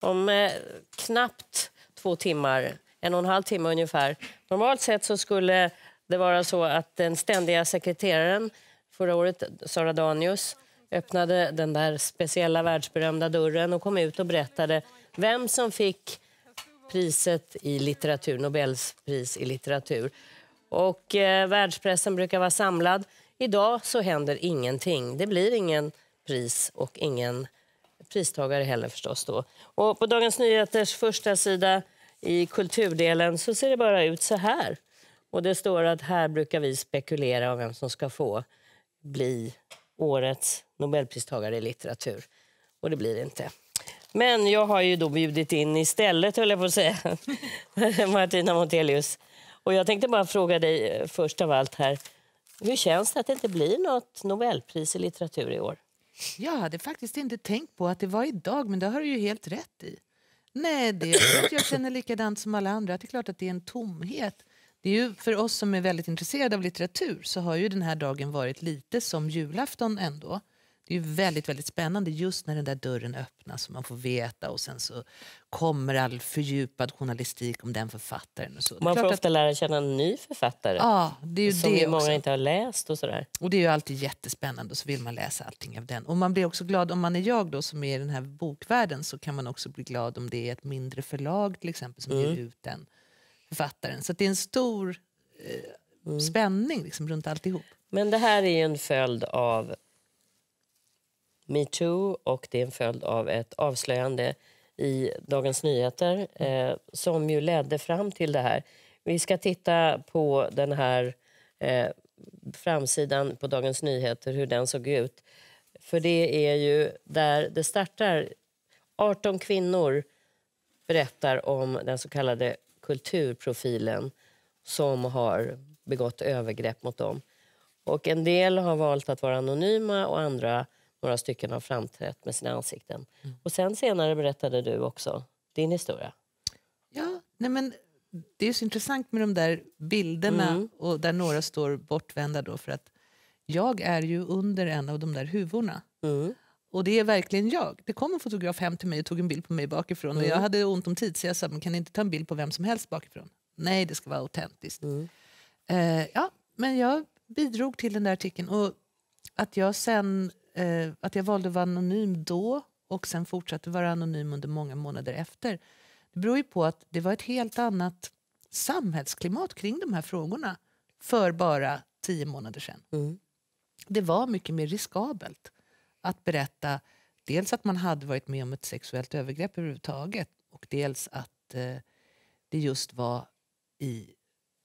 om eh, knappt två timmar, en och en halv timme ungefär. Normalt sett så skulle det vara så att den ständiga sekreteraren förra året, Sara Danius, öppnade den där speciella världsberömda dörren och kom ut och berättade vem som fick priset i litteratur, Nobels pris i litteratur. Och eh, världspressen brukar vara samlad. Idag så händer ingenting. Det blir ingen pris och ingen pristagare heller förstås då. Och på Dagens Nyheters första sida i kulturdelen så ser det bara ut så här. Och det står att här brukar vi spekulera om vem som ska få bli årets nobelpristagare i litteratur. Och det blir det inte. Men jag har ju då bjudit in istället, höll jag på att säga, Martina Montelius. Och jag tänkte bara fråga dig eh, först av allt här. Hur känns det att det inte blir något Nobelpris i litteratur i år? Jag hade faktiskt inte tänkt på att det var idag, men det har du ju helt rätt i. Nej, det är att jag känner likadant som alla andra. det är klart att det är en tomhet. Det är ju för oss som är väldigt intresserade av litteratur så har ju den här dagen varit lite som julafton ändå. Det är väldigt, väldigt spännande just när den där dörren öppnas och man får veta och sen så kommer all fördjupad journalistik om den författaren. Och så. Man får ofta att... lära känna en ny författare ja, det är ju som det många också. inte har läst. och sådär. Och Det är ju alltid jättespännande och så vill man läsa allting av den. Och Man blir också glad, om man är jag då som är i den här bokvärlden så kan man också bli glad om det är ett mindre förlag till exempel som mm. ger ut den författaren. Så det är en stor eh, mm. spänning liksom, runt alltihop. Men det här är en följd av metoo och det är en följd av ett avslöjande i Dagens Nyheter eh, som ju ledde fram till det här. Vi ska titta på den här eh, framsidan på Dagens Nyheter, hur den såg ut. För det är ju där det startar. 18 kvinnor berättar om den så kallade kulturprofilen som har begått övergrepp mot dem. Och en del har valt att vara anonyma och andra några stycken har framträtt med sina ansikten. Mm. Och sen senare berättade du också din historia. Ja, nej men det är så intressant med de där bilderna mm. och där några står bortvända då för att jag är ju under en av de där huvorna. Mm. Och det är verkligen jag. Det kom en fotograf hem till mig och tog en bild på mig bakifrån och jag mm. hade ont om tid så jag sa, man kan inte ta en bild på vem som helst bakifrån? Nej, det ska vara autentiskt. Mm. Eh, ja, men jag bidrog till den där artikeln och att jag sen eh, att jag valde att vara anonym då och sen fortsatte vara anonym under många månader efter. Det beror ju på att det var ett helt annat samhällsklimat kring de här frågorna för bara tio månader sedan. Mm. Det var mycket mer riskabelt att berätta dels att man hade varit med om ett sexuellt övergrepp överhuvudtaget och dels att eh, det just var i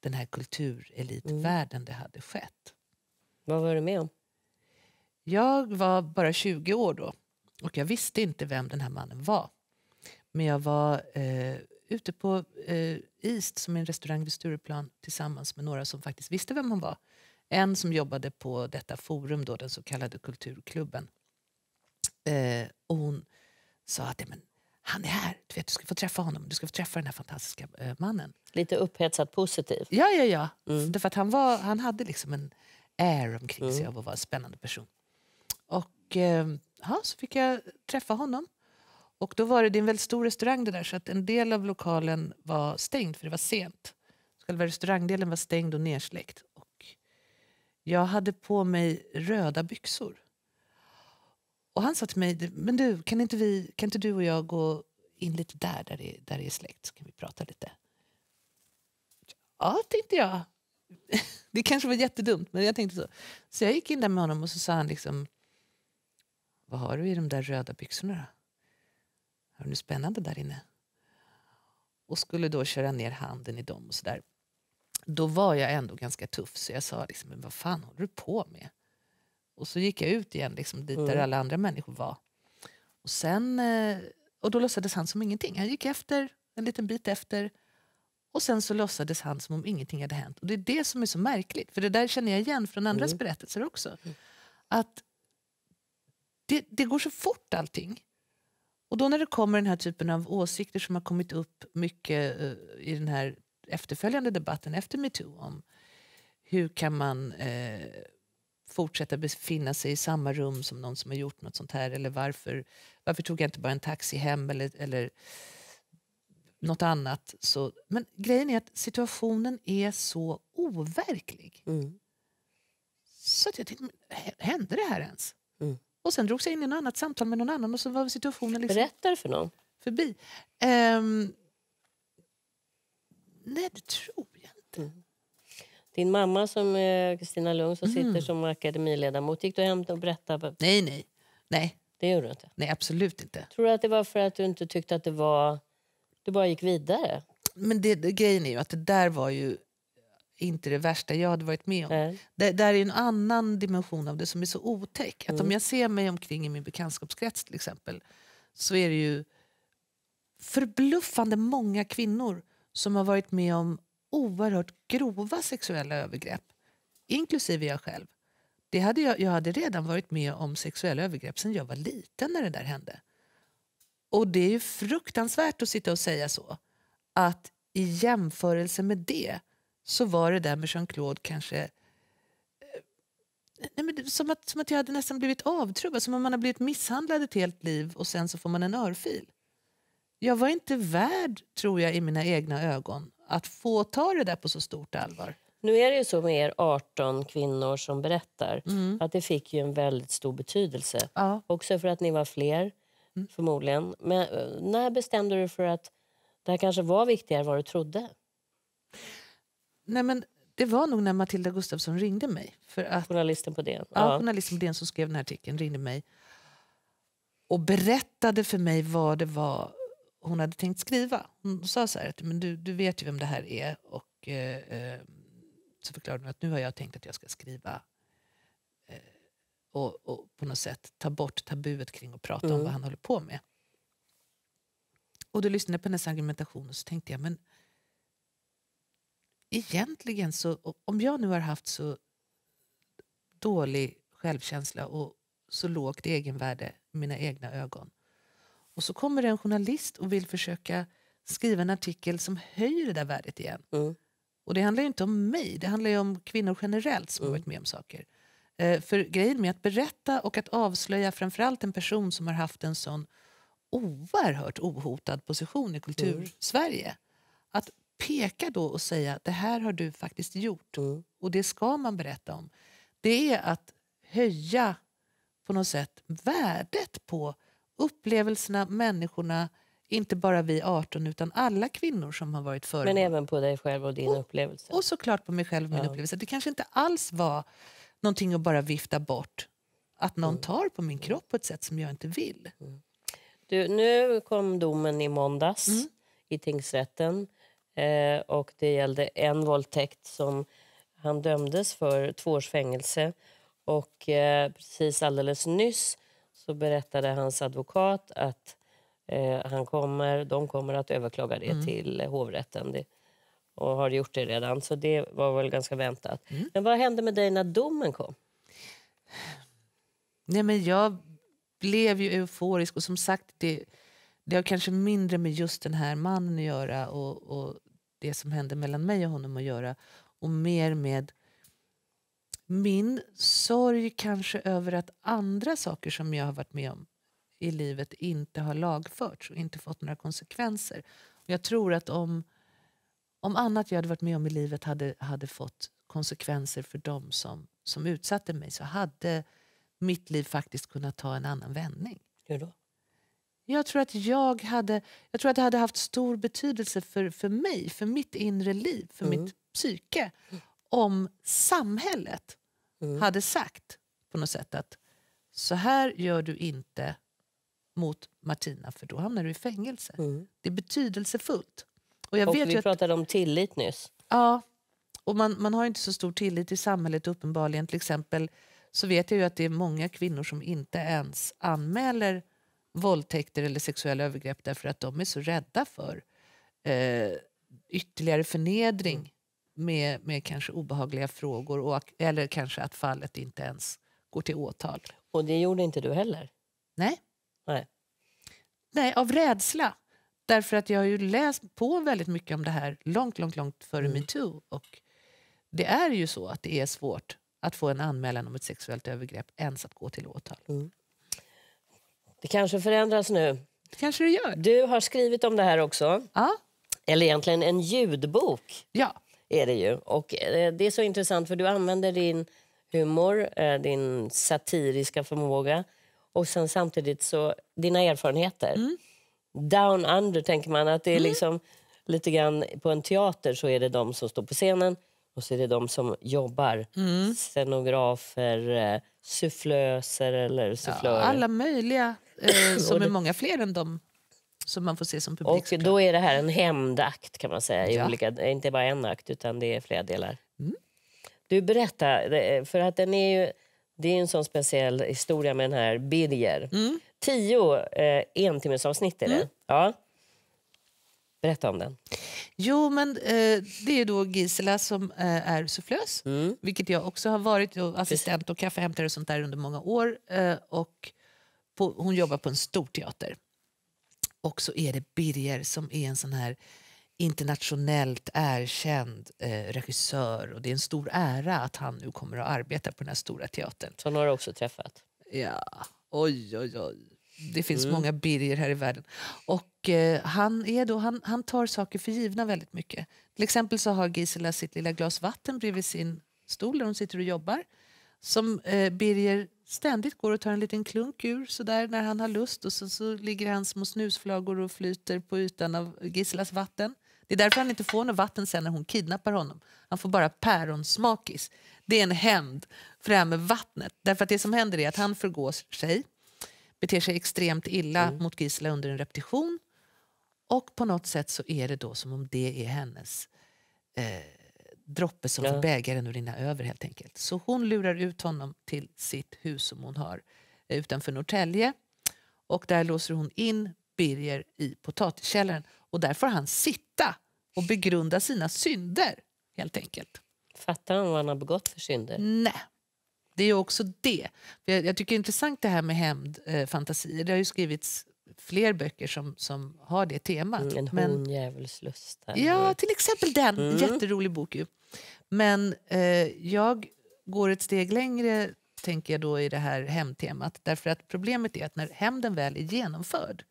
den här kulturelitvärlden mm. det hade skett. Vad var du med om? Jag var bara 20 år då och jag visste inte vem den här mannen var. Men jag var eh, ute på eh, East, som är en restaurang vid Stureplan, tillsammans med några som faktiskt visste vem han var. En som jobbade på detta forum, då, den så kallade Kulturklubben. Eh, och hon sa att men, han är här, du, vet, du ska få träffa honom, du ska få träffa den här fantastiska eh, mannen. Lite upphetsat positiv. Ja, ja, ja. Mm. Därför att han, var, han hade liksom en air omkring mm. sig av att vara en spännande person. Och eh, ja, så fick jag träffa honom. Och då var det, det är en väldigt stor restaurang det där, så att en del av lokalen var stängd för det var sent. Själva restaurangdelen var stängd och nersläckt. Och jag hade på mig röda byxor. Och han sa till mig, men du, kan inte, vi, kan inte du och jag gå in lite där, där det, där det är släkt, så kan vi prata lite. Ja, tänkte jag. Det kanske var jättedumt, men jag tänkte så. Så jag gick in där med honom och så sa han liksom, vad har du i de där röda byxorna då? Har du något spännande där inne? Och skulle då köra ner handen i dem och sådär. Då var jag ändå ganska tuff så jag sa liksom, men vad fan håller du på med? Och så gick jag ut igen liksom, dit mm. där alla andra människor var. Och, sen, eh, och då låtsades han som ingenting. Han gick efter, en liten bit efter. Och sen så låtsades han som om ingenting hade hänt. Och det är det som är så märkligt. För det där känner jag igen från andras mm. berättelser också. Mm. Att det, det går så fort allting. Och då när det kommer den här typen av åsikter som har kommit upp mycket eh, i den här efterföljande debatten efter metoo om hur kan man eh, fortsätta befinna sig i samma rum som någon som har gjort något sånt här eller varför, varför tog jag inte bara en taxi hem eller, eller något annat. Så, men grejen är att situationen är så overklig. Mm. Så att jag tänkte, hände det här ens? Mm. Och sen drog jag in i något annat samtal med någon annan och så var situationen liksom Berättar för någon? Förbi. Um, nej, det tror jag inte. Mm. Din mamma, som Kristina Lund, som mm. sitter som akademiledamot, gick du hem och berättade? Nej, nej. nej. Det gjorde du inte? Nej, absolut inte. Tror du att det var för att du inte tyckte att det var... Du bara gick vidare? Men det, det grejen är ju att det där var ju inte det värsta jag hade varit med om. Mm. Det, där är en annan dimension av det som är så otäck. Att mm. Om jag ser mig omkring i min bekantskapskrets till exempel så är det ju förbluffande många kvinnor som har varit med om oerhört grova sexuella övergrepp, inklusive jag själv. Det hade jag, jag hade redan varit med om sexuella övergrepp sedan jag var liten när det där hände. Och det är ju fruktansvärt att sitta och säga så. Att i jämförelse med det så var det där med Jean-Claude kanske eh, Nej, men som, att, som att jag hade nästan blivit avtrubbad, som om man har blivit misshandlad ett helt liv och sen så får man en örfil. Jag var inte värd, tror jag, i mina egna ögon att få ta det där på så stort allvar. Nu är det ju så med er 18 kvinnor som berättar mm. att det fick ju en väldigt stor betydelse. Ja. Också för att ni var fler, mm. förmodligen. Men eh, när bestämde du för att det här kanske var viktigare än vad du trodde? Nej, men det var nog när Matilda Gustafsson ringde mig. För att, journalisten på DN? Ja, journalisten på DN som skrev den här artikeln ringde mig och berättade för mig vad det var hon hade tänkt skriva. Hon sa så här att men du, du vet ju vem det här är. Och eh, eh så förklarade hon att nu har jag tänkt att jag ska skriva eh, och, och, på något sätt ta bort tabuet kring att prata mm. om vad han håller på med. Och då lyssnade jag på hennes argumentation och så tänkte jag men egentligen så, om jag nu har haft så dålig självkänsla och så lågt egenvärde i mina egna ögon. Och så kommer det en journalist och vill försöka skriva en artikel som höjer det där värdet igen. Mm. Och det handlar ju inte om mig, det handlar om kvinnor generellt som mm. har varit mm. med om saker. Eh, för grejen med att berätta och att avslöja framförallt en person som har haft en sån oerhört ohotad position i mm. kultursverige. Mm. Att peka då och säga det här har du faktiskt gjort mm. och det ska man berätta om. Det är att höja på något sätt värdet på upplevelserna, människorna, inte bara vi 18 utan alla kvinnor som har varit föremål. Men även på dig själv och din och, upplevelse. Och såklart på mig själv och min ja. upplevelse. Det kanske inte alls var någonting att bara vifta bort. Att någon mm. tar på min mm. kropp på ett sätt som jag inte vill. Mm. Du, nu kom domen i måndags mm. i tingsrätten. Eh, och det gällde en våldtäkt som han dömdes för två års fängelse. Och eh, precis alldeles nyss så berättade hans advokat att eh, han kommer, de kommer att överklaga det mm. till hovrätten. Det, och har gjort det redan, så det var väl ganska väntat. Mm. Men vad hände med dig när domen kom? Nej, men jag blev ju euforisk och som sagt, det det har kanske mindre med just den här mannen att göra och, och det som hände mellan mig och honom att göra och mer med min sorg kanske över att andra saker som jag har varit med om i livet inte har lagförts och inte fått några konsekvenser. Och jag tror att om, om annat jag hade varit med om i livet hade, hade fått konsekvenser för dem som, som utsatte mig så hade mitt liv faktiskt kunnat ta en annan vändning. Hur då? Jag tror att jag hade, jag tror att det hade haft stor betydelse för, för mig, för mitt inre liv, för mm. mitt psyke om samhället mm. hade sagt på något sätt att så här gör du inte mot Martina för då hamnar du i fängelse. Mm. Det är betydelsefullt. Och, jag och vet vi att, pratade om tillit nyss. Ja, och man, man har inte så stor tillit i samhället uppenbarligen. Till exempel så vet jag ju att det är många kvinnor som inte ens anmäler våldtäkter eller sexuella övergrepp därför att de är så rädda för eh, ytterligare förnedring med, med kanske obehagliga frågor och, eller kanske att fallet inte ens går till åtal. Och det gjorde inte du heller? Nej. Nej, Nej av rädsla. Därför att jag har ju läst på väldigt mycket om det här långt, långt, långt före mm. metoo. Och det är ju så att det är svårt att få en anmälan om ett sexuellt övergrepp ens att gå till åtal. Mm. Det kanske förändras nu. Det kanske det gör. Du har skrivit om det här också. Ja. Eller egentligen en ljudbok. Ja. Är det ju. Och eh, det är så intressant för du använder din humor, eh, din satiriska förmåga och sen samtidigt så dina erfarenheter. Mm. Down under tänker man att det är mm. liksom lite grann på en teater så är det de som står på scenen och så är det de som jobbar. Mm. Scenografer, eh, sufflöser eller sufflörer. Ja, alla möjliga, eh, som är många fler än de som man får se som publik. Och såklart. då är det här en hämndakt kan man säga. Ja. Olika, inte bara en akt utan det är flera delar. Mm. Du berättar, eh, för att den är ju, det är en sån speciell historia med den här Birger. Mm. Tio eh, entimmesavsnitt är det. Mm. Ja. Berätta om den. Jo, men eh, det är då Gisela som eh, är sufflös, mm. vilket jag också har varit, och assistent och kaffehämtare och sånt där under många år. Eh, och på, hon jobbar på en stor teater. Och så är det Birger som är en sån här internationellt erkänd eh, regissör och det är en stor ära att han nu kommer att arbeta på den här stora teatern. Som några också träffat. Ja, oj oj oj. Det finns mm. många Birger här i världen. Och och eh, han, är då, han, han tar saker för givna väldigt mycket. Till exempel så har Gisela sitt lilla glas vatten bredvid sin stol där hon sitter och jobbar. Som eh, Birger ständigt går och tar en liten klunk ur sådär när han har lust. Och sen så ligger hans små snusflagor och flyter på ytan av Giselas vatten. Det är därför han inte får något vatten sen när hon kidnappar honom. Han får bara päronsmakis. Det är en hämnd för det här med vattnet. Därför att det som händer är att han förgås, sig, beter sig extremt illa mm. mot Gisela under en repetition. Och på något sätt så är det då som om det är hennes eh, droppe som ja. bägaren att rinna över helt enkelt. Så hon lurar ut honom till sitt hus som hon har eh, utanför Norrtälje. Och där låser hon in Birger i potatiskällaren. Och där får han sitta och begrunda sina synder helt enkelt. Fattar han vad han har begått för synder? Nej. Det är också det. Jag tycker det är intressant det här med hämndfantasier. Eh, det har ju skrivits fler böcker som, som har det temat. Mm, en hondjävulslust. Ja, till exempel den. Mm. Jätterolig bok ju. Men eh, jag går ett steg längre tänker jag då i det här hemtemat. Därför att problemet är att när hämnden väl är genomförd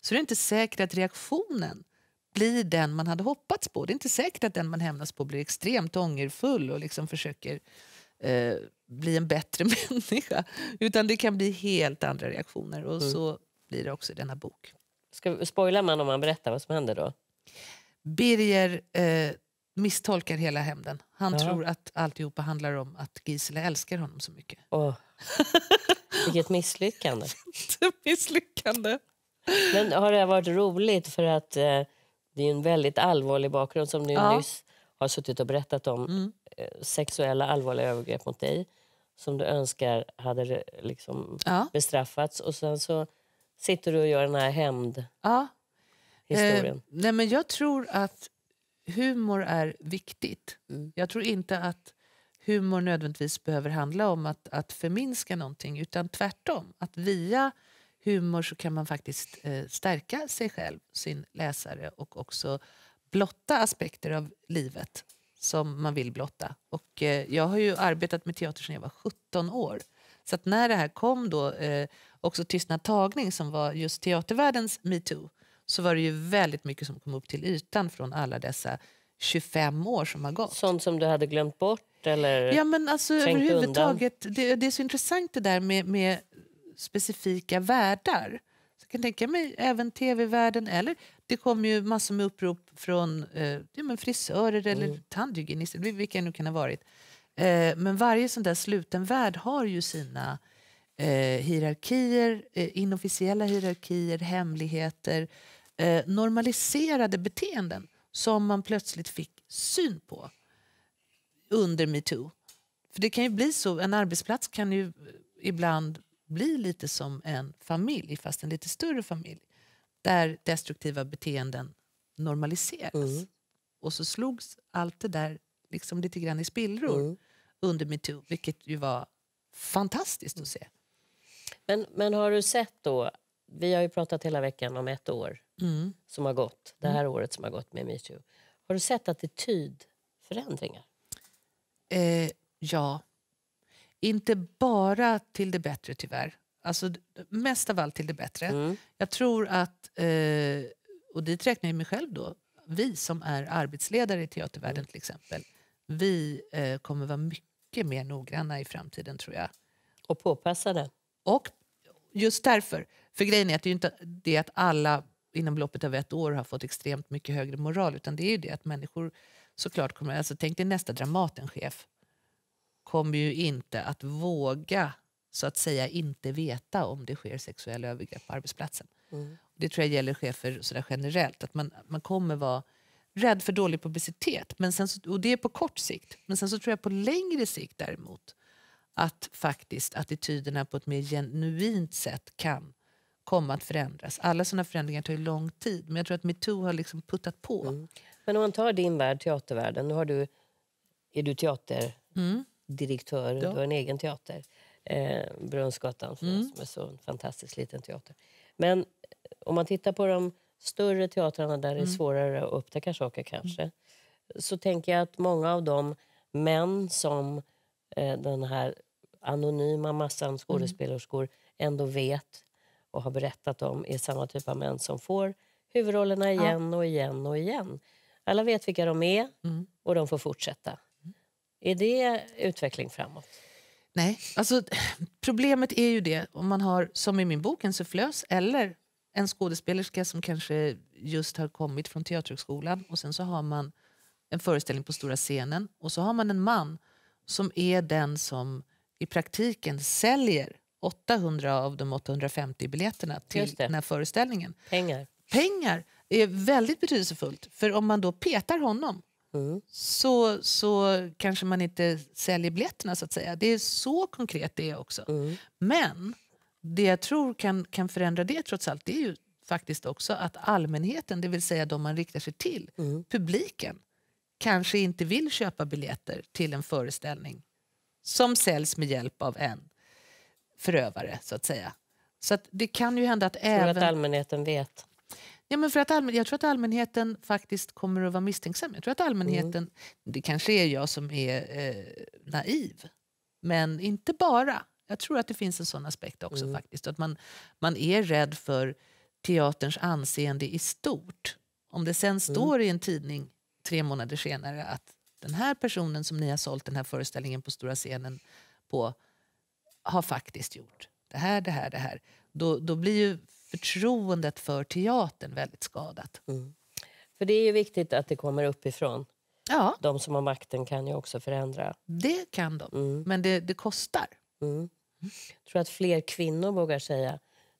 så är det inte säkert att reaktionen blir den man hade hoppats på. Det är inte säkert att den man hämnas på blir extremt ångerfull och liksom försöker eh, bli en bättre människa. Utan det kan bli helt andra reaktioner. Och mm. så blir det också i denna bok. Ska, spoilar man om man berättar vad som händer då? Birger eh, misstolkar hela hämnden. Han ja. tror att alltihopa handlar om att Gisela älskar honom så mycket. Oh. Vilket misslyckande. misslyckande. Men har det varit roligt? För att eh, det är en väldigt allvarlig bakgrund som du ja. nyss har suttit och berättat om. Mm. Eh, sexuella allvarliga övergrepp mot dig som du önskar hade eh, liksom ja. bestraffats. Och sen så sitter du och gör den här hämndhistorien? Ja. Eh, jag tror att humor är viktigt. Mm. Jag tror inte att humor nödvändigtvis behöver handla om att, att förminska någonting utan tvärtom. Att via humor så kan man faktiskt eh, stärka sig själv, sin läsare och också blotta aspekter av livet som man vill blotta. Och, eh, jag har ju arbetat med teater sedan jag var 17 år. Så att när det här kom då, eh, också Tystnad tagning som var just teatervärldens metoo, så var det ju väldigt mycket som kom upp till ytan från alla dessa 25 år som har gått. Sånt som du hade glömt bort? Eller ja, men alltså överhuvudtaget. Det, det, är så intressant det där med, med specifika världar. Så jag kan tänka mig även tv-världen. eller Det kom ju massor med upprop från eh, ja, men frisörer eller mm. tandhygienister, vilka det nu kan ha varit Eh, men varje sån där sluten värld har ju sina eh, hierarkier, eh, inofficiella hierarkier, hemligheter, normaliserade beteenden som man plötsligt fick syn på under metoo. För det kan ju bli så, en arbetsplats kan ju ibland bli lite som en familj, fast en lite större familj, där destruktiva beteenden normaliseras. Mm. Och så slogs allt det där liksom lite grann i spillror. Mm under metoo, vilket ju var fantastiskt att mm. se. Men, men har du sett då, vi har ju pratat hela veckan om ett år mm. som har gått, det mm. här mm. året som har gått med metoo. Har du sett attitydförändringar? Eh, ja. Inte bara till det bättre tyvärr. Alltså, mest av allt till det bättre. Mm. Jag tror att, eh, och dit räknar jag mig själv då, vi som är arbetsledare i teatervärlden mm. till exempel, vi eh, kommer vara mycket mycket mer noggranna i framtiden tror jag. Och påpassade. Och just därför. För grejen är att det är inte det att alla inom loppet av ett år har fått extremt mycket högre moral utan det är ju det att människor såklart kommer... Alltså tänk dig nästa Dramatenchef kommer ju inte att våga så att säga inte veta om det sker sexuella övergrepp på arbetsplatsen. Mm. Det tror jag gäller chefer sådär generellt. Att man, man kommer vara rädd för dålig publicitet. Men sen, så, och det är på kort sikt. Men sen så tror jag på längre sikt däremot att faktiskt attityderna på ett mer genuint sätt kan komma att förändras. Alla sådana förändringar tar ju lång tid, men jag tror att metoo har liksom puttat på. Mm. Men om man tar din värld, teatervärlden, nu har du, är du teaterdirektör, mm. du har en egen teater, eh, Brunnsgatan, mm. som är så en fantastisk liten teater. Men om man tittar på de större teatrarna där det är mm. svårare att upptäcka saker mm. kanske, så tänker jag att många av de män som eh, den här anonyma massan mm. skådespelerskor ändå vet och har berättat om är samma typ av män som får huvudrollerna igen och igen och igen. Alla vet vilka de är och de får fortsätta. Är det utveckling framåt? Nej, alltså problemet är ju det om man har, som i min bok, en sufflös eller en skådespelerska som kanske just har kommit från Teaterhögskolan och sen så har man en föreställning på stora scenen och så har man en man som är den som i praktiken säljer 800 av de 850 biljetterna till den här föreställningen. Pengar. Pengar är väldigt betydelsefullt, för om man då petar honom mm. så, så kanske man inte säljer biljetterna. så att säga. Det är så konkret det är också. Mm. Men det jag tror kan, kan förändra det trots allt det är ju faktiskt också att allmänheten, det vill säga de man riktar sig till, mm. publiken, kanske inte vill köpa biljetter till en föreställning som säljs med hjälp av en förövare, så att säga. Så att det kan ju hända att tror även... att allmänheten vet? Ja, men för att allmän... Jag tror att allmänheten faktiskt kommer att vara misstänksam. Jag tror att allmänheten... Mm. Det kanske är jag som är eh, naiv, men inte bara. Jag tror att det finns en sån aspekt också mm. faktiskt. Att man, man är rädd för teaterns anseende i stort. Om det sen mm. står mm. i en tidning tre månader senare att den här personen som ni har sålt den här föreställningen på stora scenen på har faktiskt gjort det här, det här, det här. Då, då blir ju förtroendet för teatern väldigt skadat. Mm. För det är ju viktigt att det kommer uppifrån. Ja. De som har makten kan ju också förändra. Det kan de, mm. men det, det kostar. Mm. Jag tror att fler kvinnor vågar säga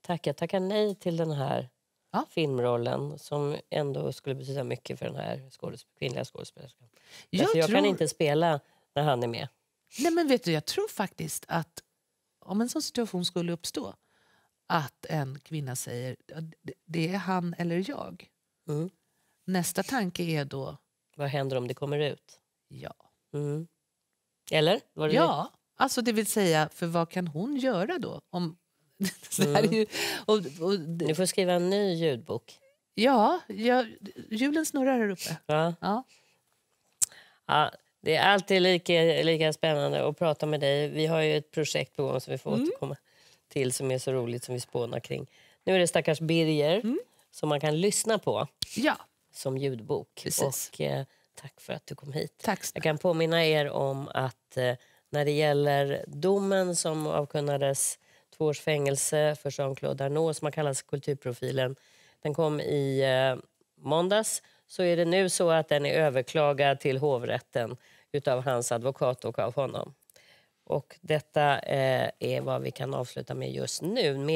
tack, jag tackar nej till den här ja. filmrollen som ändå skulle betyda mycket för den här skådesp kvinnliga skådespelerskan. Jag, tror... jag kan inte spela när han är med. Nej, men vet du, jag tror faktiskt att om en sån situation skulle uppstå att en kvinna säger det är han eller jag. Mm. Nästa tanke är då... Vad händer om det kommer ut? Ja. Mm. Eller? Var det ja. Det? Alltså det vill säga, för vad kan hon göra då? Om, mm. ju, och, och, du får skriva en ny ljudbok. Ja, jag, hjulen snurrar här uppe. Ja. Ja. ja. det är alltid lika, lika spännande att prata med dig. Vi har ju ett projekt på gång som vi får mm. återkomma till som är så roligt som vi spånar kring. Nu är det stackars Birger mm. som man kan lyssna på ja. som ljudbok. Precis. Och eh, tack för att du kom hit. Tack jag kan påminna er om att eh, när det gäller domen som avkunnades två års fängelse för Jean-Claude Arnault som har kallats kulturprofilen. Den kom i eh, måndags. Så är det nu så att den är överklagad till hovrätten utav hans advokat och av honom. Och detta eh, är vad vi kan avsluta med just nu. Mer